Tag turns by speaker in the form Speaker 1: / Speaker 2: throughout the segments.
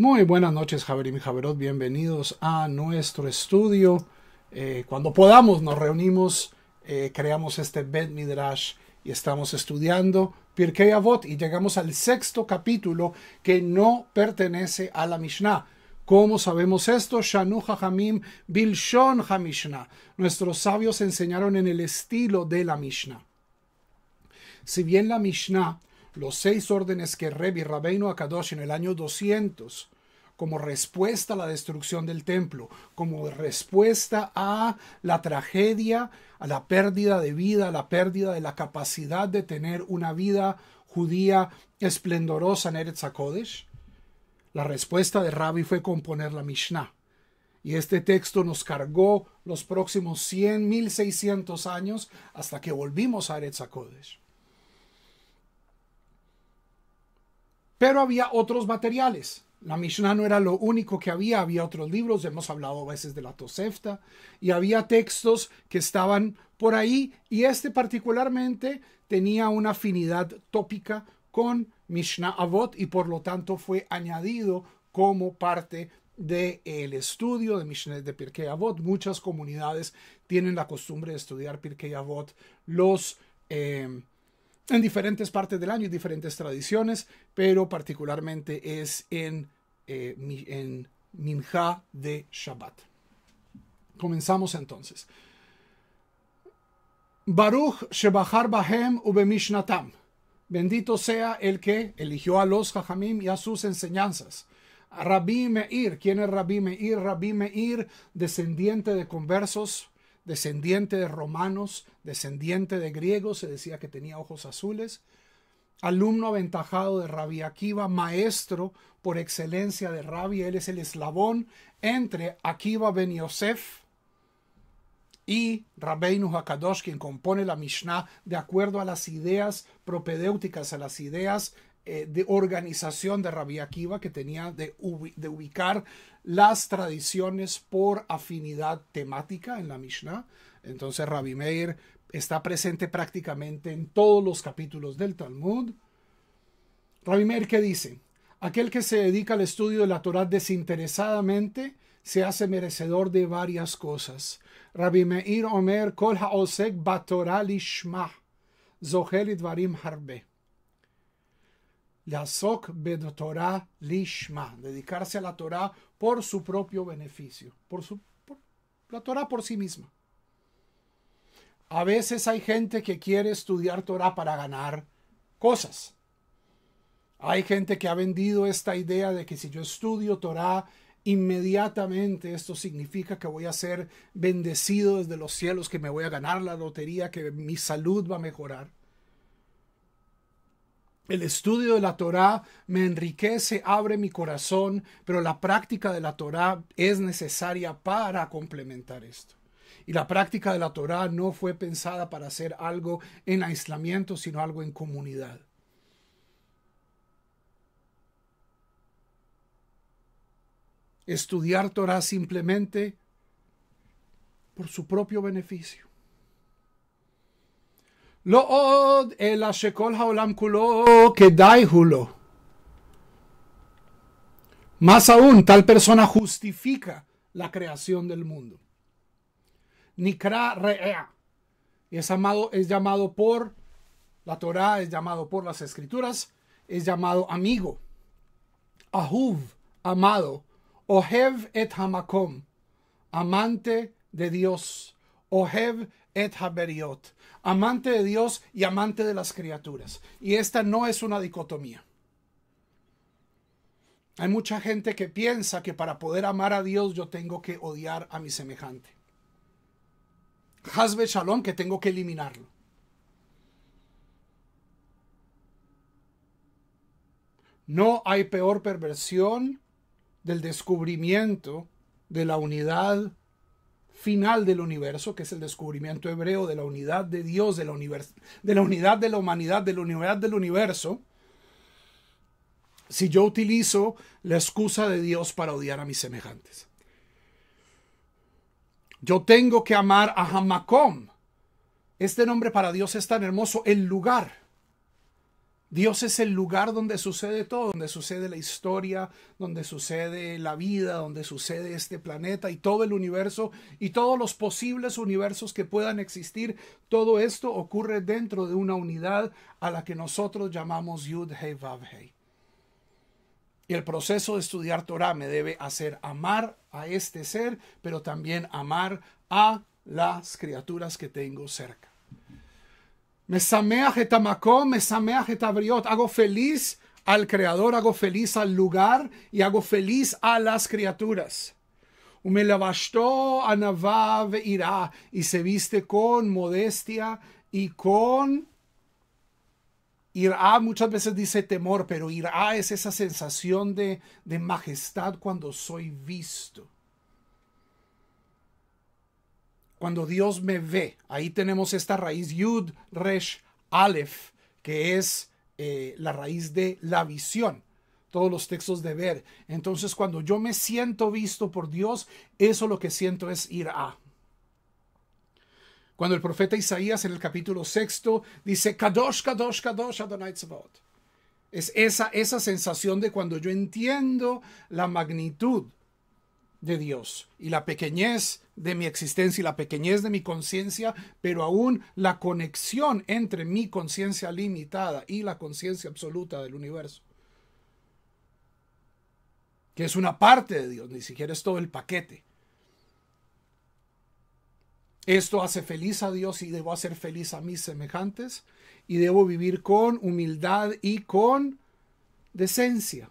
Speaker 1: Muy buenas noches, Javier y Javerot. Bienvenidos a nuestro estudio. Eh, cuando podamos, nos reunimos, eh, creamos este Bet Midrash y estamos estudiando Pirkei Avot y llegamos al sexto capítulo que no pertenece a la Mishnah. ¿Cómo sabemos esto? Hamim Bilshon Hamishnah. Nuestros sabios enseñaron en el estilo de la Mishnah. Si bien la Mishnah los seis órdenes que Revi Rabbeinu Akadosh en el año 200 como respuesta a la destrucción del templo, como respuesta a la tragedia, a la pérdida de vida, a la pérdida de la capacidad de tener una vida judía esplendorosa en Eretz La respuesta de Rabbi fue componer la Mishnah. Y este texto nos cargó los próximos 100.600 años hasta que volvimos a Eretz Pero había otros materiales. La Mishnah no era lo único que había, había otros libros, hemos hablado a veces de la Tosefta, y había textos que estaban por ahí, y este particularmente tenía una afinidad tópica con Mishnah Avot y por lo tanto fue añadido como parte del el estudio de Mishnah de Pirkei Avot. Muchas comunidades tienen la costumbre de estudiar Pirkei Avot, los... Eh, en diferentes partes del año y diferentes tradiciones, pero particularmente es en, eh, en de Shabbat. Comenzamos entonces. Baruch Shebahar Bahem Mishnatam. Bendito sea el que eligió a los Jajamim y a sus enseñanzas. Rabbi Meir. ¿Quién es Rabbi Meir? Rabbi Meir, descendiente de conversos descendiente de romanos, descendiente de griegos, se decía que tenía ojos azules, alumno aventajado de Rabbi Akiva, maestro por excelencia de Rabia. él es el eslabón entre Akiva ben Yosef y Rabbeinu Hakadosh, quien compone la Mishnah de acuerdo a las ideas propedéuticas, a las ideas eh, de organización de Rabbi Akiva que tenía de, ubicar las tradiciones por afinidad temática en la Mishnah. Entonces Rabbi Meir está presente prácticamente en todos los capítulos del Talmud. Rabbi Meir, ¿qué dice? Aquel que se dedica al estudio de la Torah desinteresadamente se hace merecedor de varias cosas. Rabbi Meir Omer Kol Haosek Batorah Lishma Zohel varim Harbe. La sok Torah lishma, dedicarse a la Torah por su propio beneficio, por, su, la Torah por sí misma. A veces hay gente que quiere estudiar Torah para ganar cosas. Hay gente que ha vendido esta idea de que si yo estudio Torah, inmediatamente esto significa que voy a ser bendecido desde los cielos, que me voy a ganar la lotería, que mi salud va a mejorar. El estudio de la Torá me enriquece, abre mi corazón, pero la práctica de la Torá es necesaria para complementar esto. Y la práctica de la Torá no fue pensada para hacer algo en aislamiento, sino algo en comunidad. Estudiar Torá simplemente por su propio beneficio. Más aún, tal persona justifica la creación del mundo. Nikra rea. es, es llamado por la Torá, es llamado por las escrituras, es llamado amigo. Ahuv, amado. Ohev et Hamakom, amante de Dios. Ohev et Haberiot, amante de Dios y amante de las criaturas. Y esta no es una dicotomía. Hay mucha gente que piensa que para poder amar a Dios yo tengo que odiar a mi semejante. Hazbe Shalom, que tengo que eliminarlo. No hay peor perversión del descubrimiento de la unidad final del universo, que es el descubrimiento hebreo de la unidad de Dios, de la, unidad de la humanidad, de la unidad del universo, si yo utilizo la excusa de Dios para odiar a mis semejantes. Yo tengo que amar a Hamakom. Este nombre para Dios es tan hermoso, el lugar. Dios es el lugar donde sucede todo, donde sucede la historia, donde sucede la vida, donde sucede este planeta y todo el universo y todos los posibles universos que puedan existir. Todo esto ocurre dentro de una unidad a la que nosotros llamamos Yud Hei Vav Y el proceso de estudiar Torah me debe hacer amar a este ser, pero también amar a las criaturas que tengo cerca. Mesameach me mesameach que Hago feliz al Creador, hago feliz al lugar y hago feliz a las criaturas. E irá y se viste con modestia y con irá. Muchas veces dice temor, pero irá es esa sensación de majestad cuando soy visto cuando Dios me ve. Ahí tenemos esta raíz Yud, Resh, Aleph, que es eh, la raíz de la visión. Todos los textos de ver. Entonces, cuando yo me siento visto por Dios, eso lo que siento es ir a. Cuando el profeta Isaías en el capítulo sexto dice, Kadosh, Kadosh, Kadosh, Adonai Es esa, esa sensación de cuando yo entiendo la magnitud de Dios y la pequeñez de mi existencia y la pequeñez de mi conciencia, pero aún la conexión entre mi conciencia limitada y la conciencia absoluta del universo, que es una parte de Dios, ni siquiera es todo el paquete. Esto hace feliz a Dios y debo hacer feliz a mis semejantes y debo vivir con humildad y con decencia.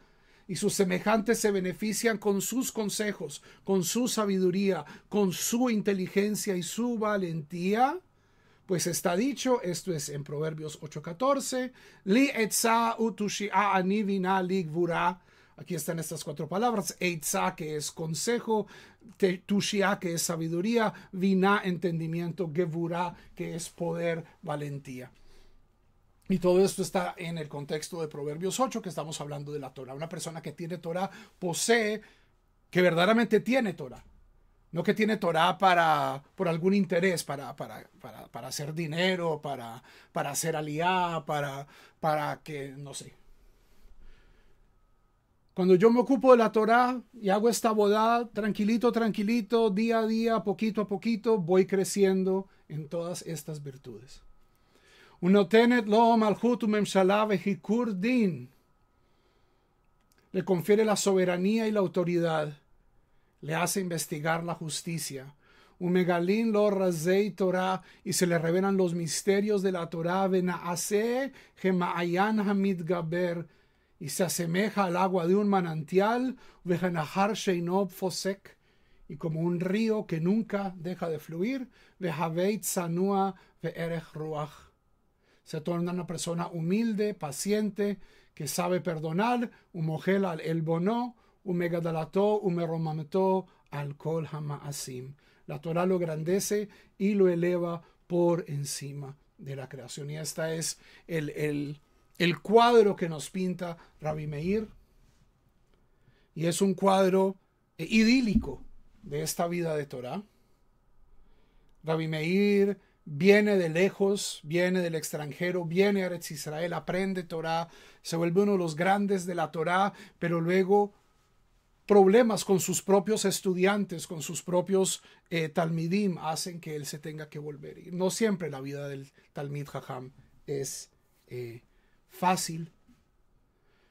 Speaker 1: y sus semejantes se benefician con sus consejos, con su sabiduría, con su inteligencia y su valentía? Pues está dicho, esto es en Proverbios 8:14, li Aquí están estas cuatro palabras, etza que es consejo, tushia que es sabiduría, vina entendimiento, gevura que es poder, valentía. Y todo esto está en el contexto de Proverbios 8, que estamos hablando de la Torah. Una persona que tiene Torah posee, que verdaderamente tiene Torah. No que tiene Torah para, por algún interés, para, para, para, hacer dinero, para, para hacer aliá, para, para que, no sé. Cuando yo me ocupo de la Torah y hago esta boda tranquilito, tranquilito, día a día, poquito a poquito, voy creciendo en todas estas virtudes. Le confiere la soberanía y la autoridad. Le hace investigar la justicia. Umegalín lo razei Torah y se le revelan los misterios de la Torah. Venaase gemaayan hamid gaber y se asemeja al agua de un manantial. Vejanahar sheinob fosek y como un río que nunca deja de fluir. Vehaveit sanua ruach se torna una persona humilde, paciente, que sabe perdonar, un un al kol La Torah lo grandece y lo eleva por encima de la creación. Y este es el, el, el cuadro que nos pinta Rabbi Meir. Y es un cuadro eh, idílico de esta vida de Torah. Rabbi Meir viene de lejos, viene del extranjero, viene a Eretz Israel, aprende Torah, se vuelve uno de los grandes de la Torah, pero luego problemas con sus propios estudiantes, con sus propios eh, talmidim, hacen que él se tenga que volver. no siempre la vida del talmid Haham es eh, fácil,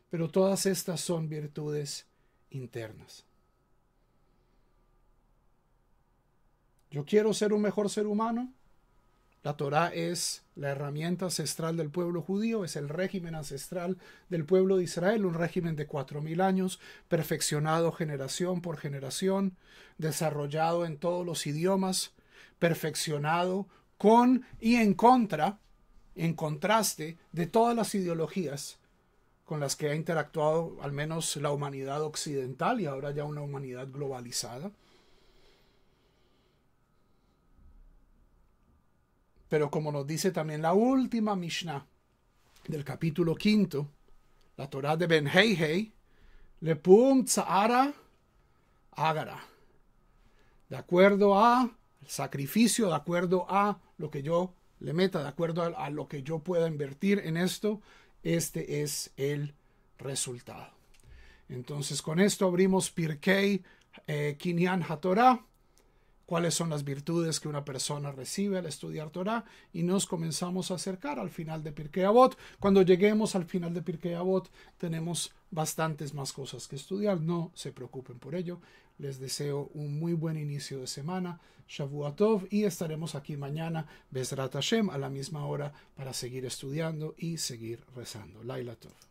Speaker 1: pero todas estas son virtudes internas. Yo quiero ser un mejor ser humano, la Torá es la herramienta ancestral del pueblo judío, es el régimen ancestral del pueblo de Israel, un régimen de cuatro mil años, perfeccionado generación por generación, desarrollado en todos los idiomas, perfeccionado con y en contra, en contraste de todas las ideologías con las que ha interactuado al menos la humanidad occidental y ahora ya una humanidad globalizada. Pero como nos dice también la última Mishnah del capítulo quinto, la Torah de Ben Heihei, Lepum Tsa'ara Agara. De acuerdo a el sacrificio, de acuerdo a lo que yo le meta, de acuerdo a, lo que yo pueda invertir en esto, este es el resultado. Entonces, con esto abrimos Pirkei eh, Kinyan HaTorah cuáles son las virtudes que una persona recibe al estudiar Torah y nos comenzamos a acercar al final de Pirkei Avot. Cuando lleguemos al final de Pirkei Avot tenemos bastantes más cosas que estudiar, no se preocupen por ello. Les deseo un muy buen inicio de semana, Tov y estaremos aquí mañana, Besrat Hashem, a la misma hora para seguir estudiando y seguir rezando. Laila Tov.